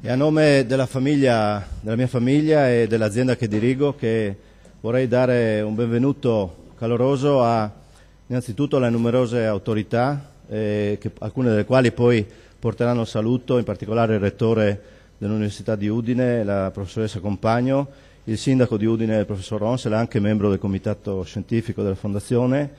E a nome della, famiglia, della mia famiglia e dell'azienda che dirigo che vorrei dare un benvenuto caloroso a, innanzitutto alle numerose autorità, eh, che, alcune delle quali poi porteranno il saluto, in particolare il rettore dell'Università di Udine, la professoressa Compagno, il sindaco di Udine, il professor Ronsel, anche membro del comitato scientifico della Fondazione,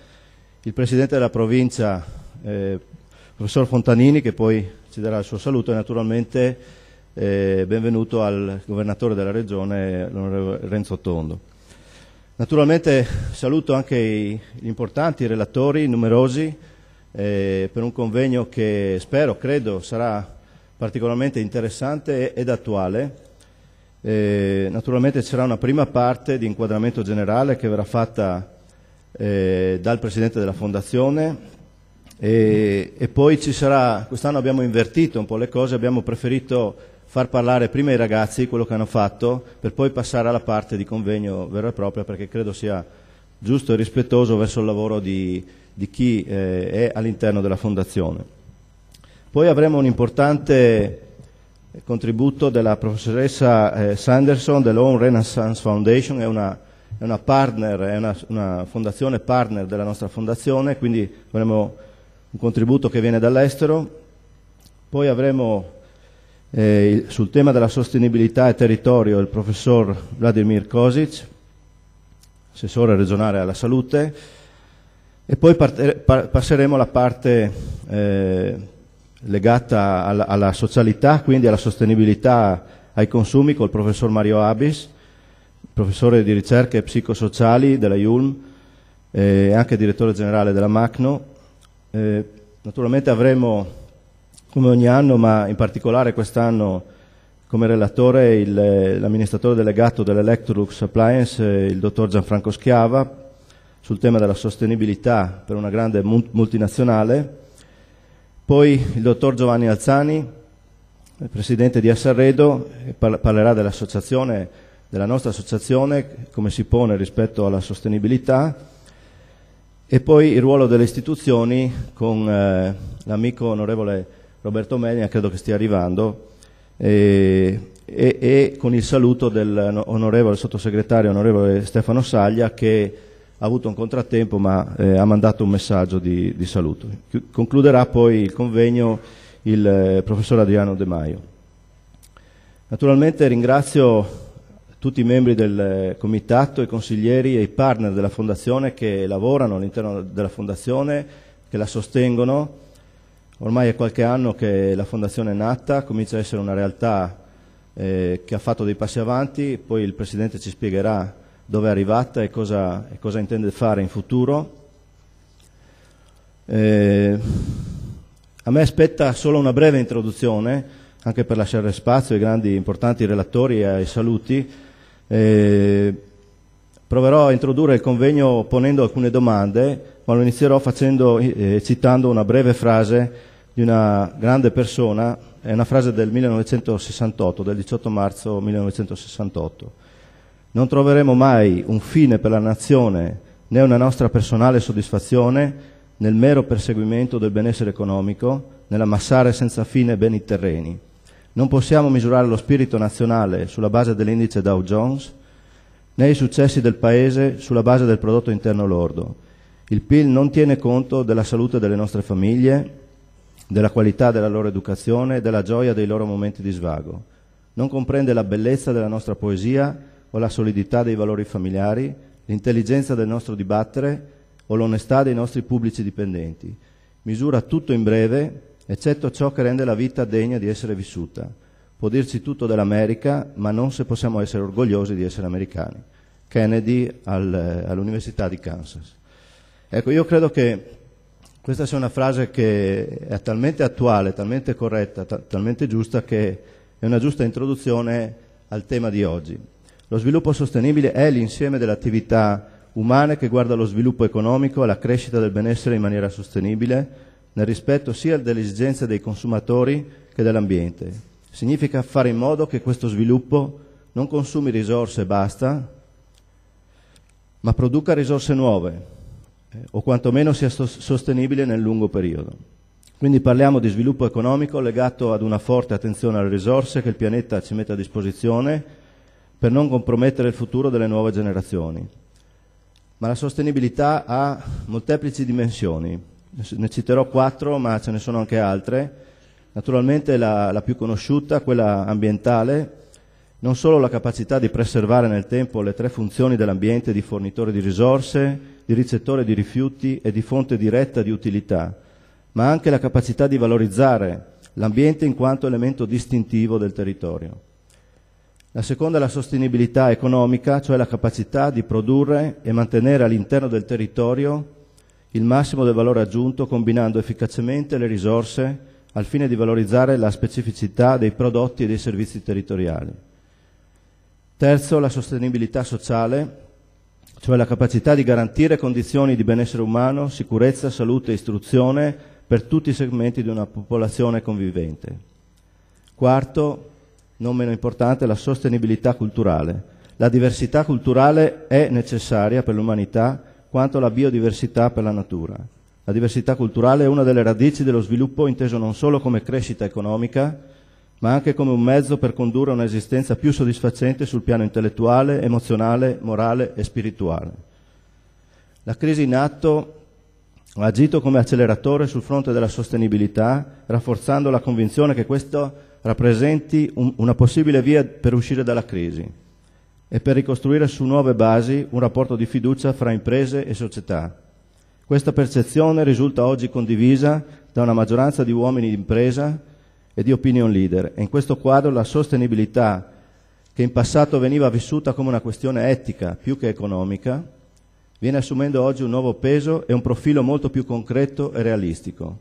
il presidente della provincia, eh, il professor Fontanini, che poi ci darà il suo saluto, e naturalmente e eh, benvenuto al governatore della regione, l'onorevole Renzo Tondo. Naturalmente saluto anche gli importanti relatori, numerosi, eh, per un convegno che spero, credo, sarà particolarmente interessante ed attuale. Eh, naturalmente sarà una prima parte di inquadramento generale che verrà fatta eh, dal Presidente della Fondazione e, e poi ci sarà, quest'anno abbiamo invertito un po' le cose, abbiamo preferito far parlare prima i ragazzi quello che hanno fatto per poi passare alla parte di convegno vero e proprio perché credo sia giusto e rispettoso verso il lavoro di, di chi eh, è all'interno della fondazione. Poi avremo un importante contributo della professoressa eh, Sanderson dell'Own Renaissance Foundation, è una, è una, partner, è una, una fondazione partner della nostra fondazione, quindi avremo un contributo che viene dall'estero. Poi avremo eh, sul tema della sostenibilità e territorio il professor Vladimir Kosic, assessore regionale alla salute, e poi passeremo alla parte eh, legata alla, alla, socialità, quindi alla sostenibilità ai consumi col professor Mario Abis, professore di ricerche psicosociali della IULM eh, e anche direttore generale della MACNO. Eh, naturalmente avremo come ogni anno, ma in particolare quest'anno come relatore il, eh, l'amministratore delegato dell'Electrolux Appliance, eh, il dottor Gianfranco Schiava, sul tema della sostenibilità per una grande multinazionale, poi il dottor Giovanni Alzani, eh, presidente di Assarredo, parlerà dell'associazione, della nostra associazione, come si pone rispetto alla sostenibilità, e poi il ruolo delle istituzioni con eh, l'amico onorevole Roberto Menia credo che stia arrivando, e, eh, e, e con il saluto dell'onorevole sottosegretario, onorevole Stefano Saglia, che ha avuto un contrattempo ma eh, ha mandato un messaggio di, di saluto. Concluderà poi il convegno il eh, professor Adriano De Maio. Naturalmente ringrazio tutti i membri del eh, comitato, i consiglieri e i partner della Fondazione che lavorano all'interno della Fondazione, che la sostengono Ormai è qualche anno che la fondazione è nata, comincia a essere una realtà eh, che ha fatto dei passi avanti, poi il Presidente ci spiegherà dove è arrivata e cosa, e cosa intende fare in futuro. Eh, a me aspetta solo una breve introduzione, anche per lasciare spazio ai grandi importanti relatori e ai saluti. Eh, proverò a introdurre il convegno ponendo alcune domande, ma lo inizierò facendo, eh, citando una breve frase di una grande persona, è una frase del 1968, del 18 marzo 1968. Non troveremo mai un fine per la nazione né una nostra personale soddisfazione nel mero perseguimento del benessere economico, nell'ammassare senza fine beni terreni. Non possiamo misurare lo spirito nazionale sulla base dell'indice Dow Jones, né i successi del Paese sulla base del prodotto interno lordo. Il PIL non tiene conto della salute delle nostre famiglie, della qualità della loro educazione e della gioia dei loro momenti di svago. Non comprende la bellezza della nostra poesia o la solidità dei valori familiari, l'intelligenza del nostro dibattere o l'onestà dei nostri pubblici dipendenti. Misura tutto in breve, eccetto ciò che rende la vita degna di essere vissuta. Può dirci tutto dell'America, ma non se possiamo essere orgogliosi di essere americani. Kennedy al, eh, all'Università di Kansas. Ecco, io credo che questa è una frase che è talmente attuale, talmente corretta, talmente giusta che è una giusta introduzione al tema di oggi. Lo sviluppo sostenibile è l'insieme delle attività umane che guarda allo sviluppo economico, e alla crescita del benessere in maniera sostenibile, nel rispetto sia delle esigenze dei consumatori che dell'ambiente. Significa fare in modo che questo sviluppo non consumi risorse e basta, ma produca risorse nuove, eh, o quantomeno sia sostenibile nel lungo periodo. Quindi parliamo di sviluppo economico legato ad una forte attenzione alle risorse che il pianeta ci mette a disposizione per non compromettere il futuro delle nuove generazioni. Ma la sostenibilità ha molteplici dimensioni, ne citerò quattro ma ce ne sono anche altre. Naturalmente la, la più conosciuta, quella ambientale, non solo la capacità di preservare nel tempo le tre funzioni dell'ambiente di fornitore di risorse, di ricettore di rifiuti e di fonte diretta di utilità, ma anche la capacità di valorizzare l'ambiente in quanto elemento distintivo del territorio. La seconda è la sostenibilità economica, cioè la capacità di produrre e mantenere all'interno del territorio il massimo del valore aggiunto combinando efficacemente le risorse al fine di valorizzare la specificità dei prodotti e dei servizi territoriali. Terzo, la sostenibilità sociale, cioè la capacità di garantire condizioni di benessere umano, sicurezza, salute e istruzione per tutti i segmenti di una popolazione convivente. Quarto, non meno importante, la sostenibilità culturale. La diversità culturale è necessaria per l'umanità quanto la biodiversità per la natura. La diversità culturale è una delle radici dello sviluppo inteso non solo come crescita economica, ma anche come un mezzo per condurre un'esistenza più soddisfacente sul piano intellettuale, emozionale, morale e spirituale. La crisi in atto ha agito come acceleratore sul fronte della sostenibilità, rafforzando la convinzione che questo rappresenti un, una possibile via per uscire dalla crisi e per ricostruire su nuove basi un rapporto di fiducia fra imprese e società. Questa percezione risulta oggi condivisa da una maggioranza di uomini d'impresa e di opinion leader e in questo quadro la sostenibilità che in passato veniva vissuta come una questione etica più che economica, viene assumendo oggi un nuovo peso e un profilo molto più concreto e realistico.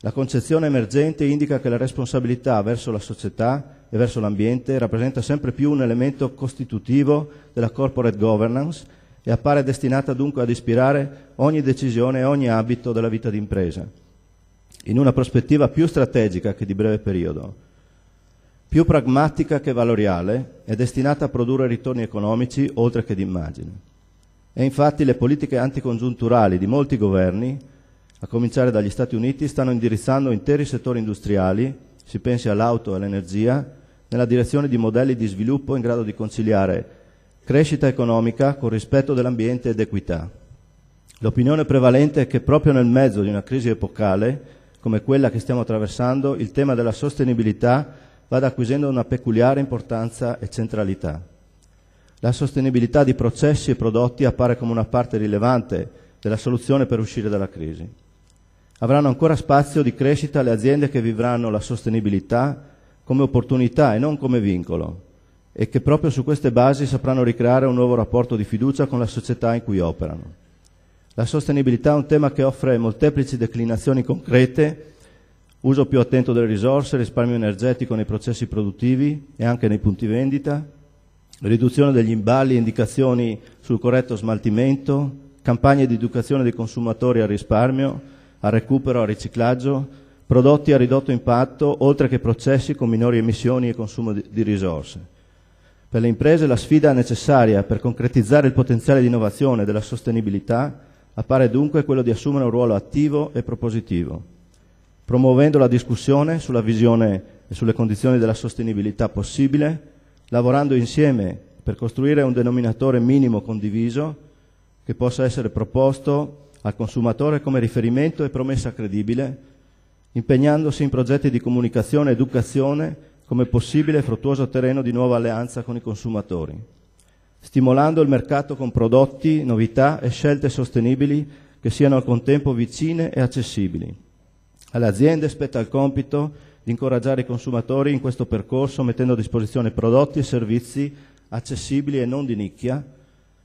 La concezione emergente indica che la responsabilità verso la società e verso l'ambiente rappresenta sempre più un elemento costitutivo della corporate governance e appare destinata dunque ad ispirare ogni decisione e ogni abito della vita d'impresa in una prospettiva più strategica che di breve periodo, più pragmatica che valoriale è destinata a produrre ritorni economici oltre che d'immagine. E infatti le politiche anticongiunturali di molti governi, a cominciare dagli Stati Uniti, stanno indirizzando interi settori industriali, si pensi all'auto e all'energia, nella direzione di modelli di sviluppo in grado di conciliare crescita economica con rispetto dell'ambiente ed equità. L'opinione prevalente è che proprio nel mezzo di una crisi epocale come quella che stiamo attraversando, il tema della sostenibilità vada acquisendo una peculiare importanza e centralità. La sostenibilità di processi e prodotti appare come una parte rilevante della soluzione per uscire dalla crisi. Avranno ancora spazio di crescita le aziende che vivranno la sostenibilità come opportunità e non come vincolo e che proprio su queste basi sapranno ricreare un nuovo rapporto di fiducia con la società in cui operano. La sostenibilità è un tema che offre molteplici declinazioni concrete, uso più attento delle risorse, risparmio energetico nei processi produttivi e anche nei punti vendita, riduzione degli imballi, indicazioni sul corretto smaltimento, campagne di educazione dei consumatori al risparmio, al recupero, al riciclaggio, prodotti a ridotto impatto, oltre che processi con minori emissioni e consumo di risorse. Per le imprese la sfida necessaria per concretizzare il potenziale di innovazione della sostenibilità Appare dunque quello di assumere un ruolo attivo e propositivo, promuovendo la discussione sulla visione e sulle condizioni della sostenibilità possibile, lavorando insieme per costruire un denominatore minimo condiviso che possa essere proposto al consumatore come riferimento e promessa credibile, impegnandosi in progetti di comunicazione ed educazione come possibile e fruttuoso terreno di nuova alleanza con i consumatori stimolando il mercato con prodotti, novità e scelte sostenibili che siano al contempo vicine e accessibili. Alle aziende spetta il compito di incoraggiare i consumatori in questo percorso mettendo a disposizione prodotti e servizi accessibili e non di nicchia,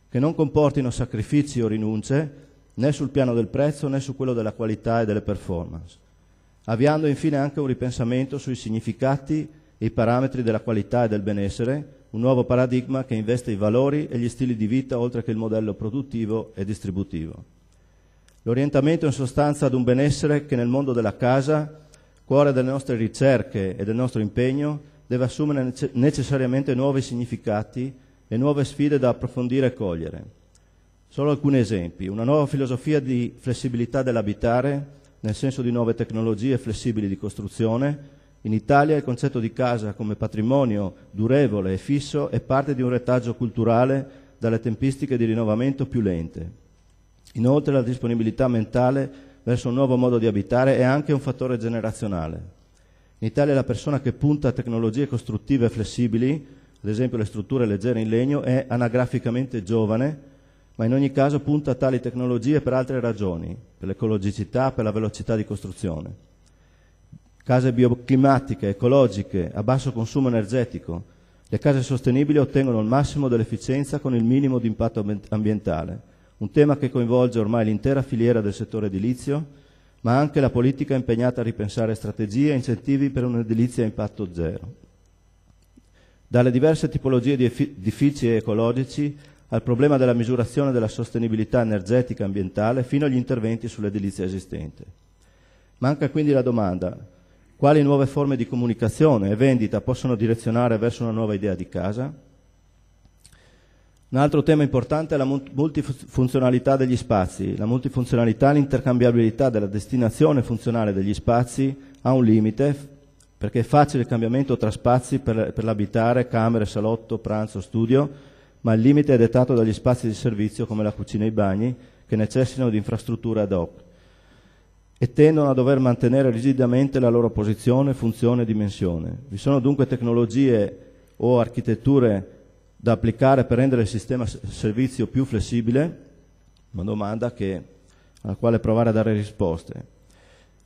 che non comportino sacrifici o rinunce né sul piano del prezzo né su quello della qualità e delle performance avviando infine anche un ripensamento sui significati e i parametri della qualità e del benessere un nuovo paradigma che investe i valori e gli stili di vita oltre che il modello produttivo e distributivo. L'orientamento in sostanza ad un benessere che nel mondo della casa, cuore delle nostre ricerche e del nostro impegno, deve assumere necessariamente nuovi significati e nuove sfide da approfondire e cogliere. Solo alcuni esempi. Una nuova filosofia di flessibilità dell'abitare, nel senso di nuove tecnologie flessibili di costruzione, in Italia il concetto di casa come patrimonio durevole e fisso è parte di un retaggio culturale dalle tempistiche di rinnovamento più lente. Inoltre la disponibilità mentale verso un nuovo modo di abitare è anche un fattore generazionale. In Italia la persona che punta a tecnologie costruttive flessibili, ad esempio le strutture leggere in legno, è anagraficamente giovane, ma in ogni caso punta a tali tecnologie per altre ragioni, per l'ecologicità, per la velocità di costruzione case bioclimatiche, ecologiche, a basso consumo energetico. Le case sostenibili ottengono il massimo dell'efficienza con il minimo di impatto ambientale, un tema che coinvolge ormai l'intera filiera del settore edilizio, ma anche la politica impegnata a ripensare strategie e incentivi per un'edilizia a impatto zero. Dalle diverse tipologie di edifici ecologici al problema della misurazione della sostenibilità energetica e ambientale fino agli interventi sull'edilizia esistente. Manca quindi la domanda quali nuove forme di comunicazione e vendita possono direzionare verso una nuova idea di casa? Un altro tema importante è la multifunzionalità degli spazi. La multifunzionalità e l'intercambiabilità della destinazione funzionale degli spazi ha un limite perché è facile il cambiamento tra spazi per, per l'abitare, camere, salotto, pranzo, studio, ma il limite è dettato dagli spazi di servizio come la cucina e i bagni che necessitano di infrastrutture ad hoc e tendono a dover mantenere rigidamente la loro posizione, funzione e dimensione. Vi sono dunque tecnologie o architetture da applicare per rendere il sistema servizio più flessibile? Una domanda che, alla quale provare a dare risposte.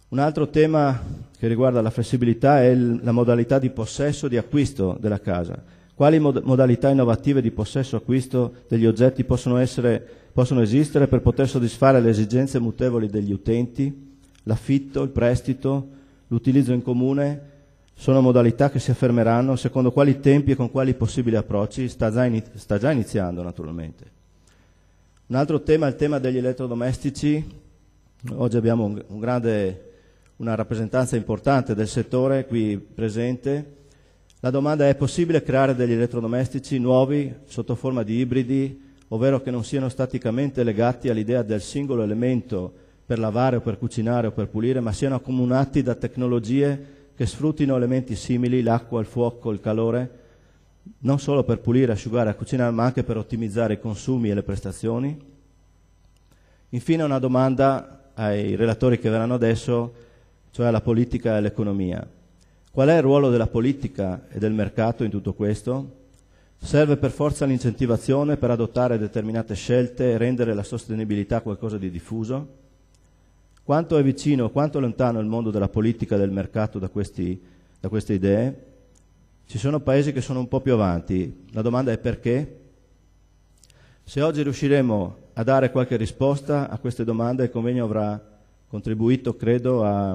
Un altro tema che riguarda la flessibilità è il, la modalità di possesso e di acquisto della casa. Quali mod modalità innovative di possesso e acquisto degli oggetti possono, essere, possono esistere per poter soddisfare le esigenze mutevoli degli utenti, L'affitto, il prestito, l'utilizzo in comune sono modalità che si affermeranno secondo quali tempi e con quali possibili approcci sta già, sta già iniziando naturalmente. Un altro tema è il tema degli elettrodomestici. Oggi abbiamo un, un grande, una rappresentanza importante del settore qui presente. La domanda è, è possibile creare degli elettrodomestici nuovi sotto forma di ibridi, ovvero che non siano staticamente legati all'idea del singolo elemento per lavare o per cucinare o per pulire, ma siano accomunati da tecnologie che sfruttino elementi simili, l'acqua, il fuoco, il calore, non solo per pulire, asciugare, cucinare, ma anche per ottimizzare i consumi e le prestazioni. Infine una domanda ai relatori che verranno adesso, cioè alla politica e all'economia. Qual è il ruolo della politica e del mercato in tutto questo? Serve per forza l'incentivazione per adottare determinate scelte e rendere la sostenibilità qualcosa di diffuso? Quanto è vicino, quanto è lontano il mondo della politica e del mercato da, questi, da queste idee? Ci sono paesi che sono un po' più avanti. La domanda è perché? Se oggi riusciremo a dare qualche risposta a queste domande, il convegno avrà contribuito, credo, a,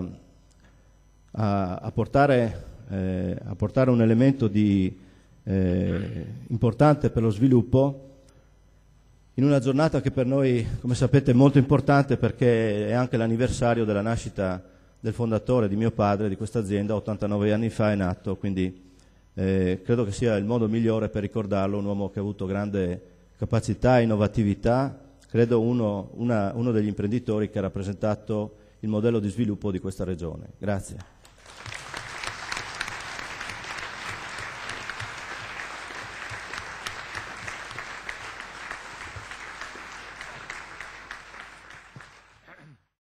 a, a, portare, eh, a portare, un elemento di, eh, importante per lo sviluppo in una giornata che per noi, come sapete, è molto importante perché è anche l'anniversario della nascita del fondatore di mio padre di questa azienda, 89 anni fa è nato, quindi eh, credo che sia il modo migliore per ricordarlo, un uomo che ha avuto grande capacità e innovatività, credo uno, una, uno degli imprenditori che ha rappresentato il modello di sviluppo di questa regione. Grazie.